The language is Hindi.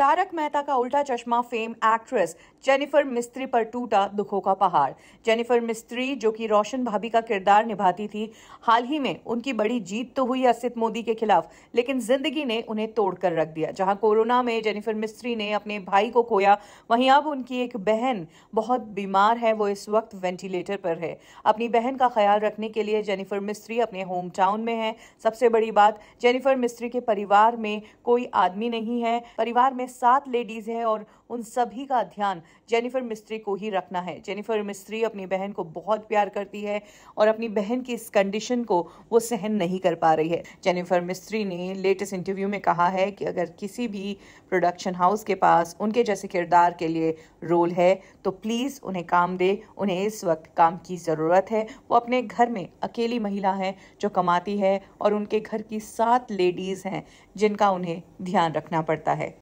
तारक मेहता का उल्टा चश्मा फेम एक्ट्रेस जेनिफर मिस्त्री पर टूटा दुखों का पहाड़ जेनिफर मिस्त्री जो कि रोशन भाभी का किरदार निभाती थी हाल ही में उनकी बड़ी जीत तो हुई असित मोदी के खिलाफ लेकिन जिंदगी ने उन्हें तोड़कर रख दिया जहां कोरोना में जेनिफर मिस्त्री ने अपने भाई को खोया वहीं अब उनकी एक बहन बहुत बीमार है वो इस वक्त वेंटिलेटर पर है अपनी बहन का ख्याल रखने के लिए जेनिफर मिस्त्री अपने होम टाउन में है सबसे बड़ी बात जेनिफर मिस्त्री के परिवार में कोई आदमी नहीं है परिवार में सात लेडीज हैं और उन सभी का ध्यान जेनिफर मिस्त्री को ही रखना है जेनिफर मिस्त्री अपनी बहन को बहुत प्यार करती है और अपनी बहन की इस कंडीशन को वो सहन नहीं कर पा रही है जेनिफर मिस्त्री ने लेटेस्ट इंटरव्यू में कहा है कि अगर किसी भी प्रोडक्शन हाउस के पास उनके जैसे किरदार के लिए रोल है तो प्लीज़ उन्हें काम दे उन्हें इस वक्त काम की ज़रूरत है वो अपने घर में अकेली महिला हैं जो कमाती है और उनके घर की सात लेडीज़ हैं जिनका उन्हें ध्यान रखना पड़ता है